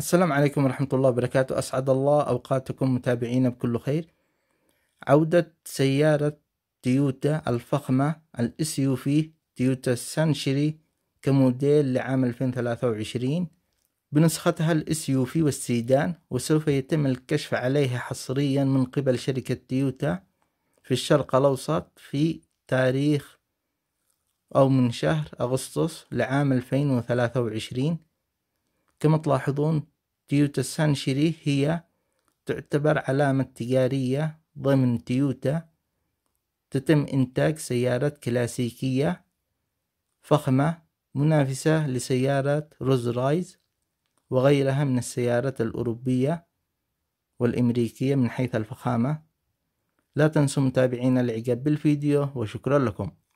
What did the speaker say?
السلام عليكم ورحمة الله وبركاته أسعد الله أوقاتكم متابعينا بكل خير عودة سيارة تويوتا الفخمة الاس يو في تويوتا سانشري كموديل لعام 2023 بنسختها الاس يو في والسيدان وسوف يتم الكشف عليها حصريا من قبل شركة تويوتا في الشرق الأوسط في تاريخ أو من شهر أغسطس لعام 2023 كما تلاحظون تويوتا سانشيري هي تعتبر علامة تجارية ضمن تويوتا تتم إنتاج سيارات كلاسيكية فخمة منافسة لسيارة روز رايز وغيرها من السيارات الأوروبية والأمريكية من حيث الفخامة لا تنسوا متابعينا الإعجاب بالفيديو وشكرا لكم